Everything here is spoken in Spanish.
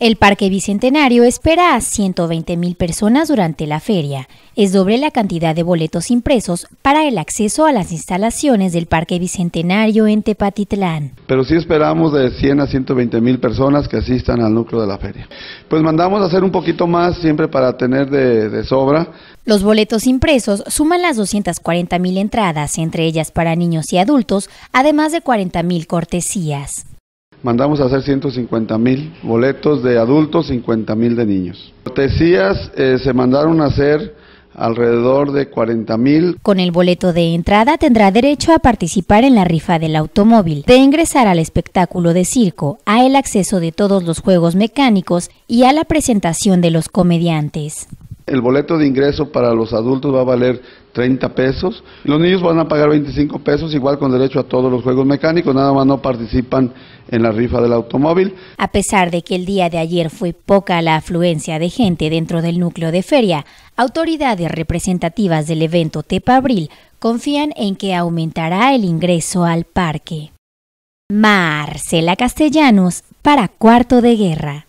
El Parque Bicentenario espera a 120 mil personas durante la feria. Es doble la cantidad de boletos impresos para el acceso a las instalaciones del Parque Bicentenario en Tepatitlán. Pero sí esperamos de 100 a 120 mil personas que asistan al núcleo de la feria. Pues mandamos a hacer un poquito más siempre para tener de, sobra. Los boletos impresos suman las 240 mil entradas, entre ellas para niños y adultos, además de 40 mil cortesías mandamos a hacer 150 mil boletos de adultos, 50 mil de niños. Cortesías eh, se mandaron a hacer alrededor de 40 Con el boleto de entrada tendrá derecho a participar en la rifa del automóvil, de ingresar al espectáculo de circo, a el acceso de todos los juegos mecánicos y a la presentación de los comediantes el boleto de ingreso para los adultos va a valer 30 pesos. Los niños van a pagar 25 pesos, igual con derecho a todos los juegos mecánicos, nada más no participan en la rifa del automóvil. A pesar de que el día de ayer fue poca la afluencia de gente dentro del núcleo de feria, autoridades representativas del evento Tepa Abril confían en que aumentará el ingreso al parque. Marcela Castellanos para Cuarto de Guerra.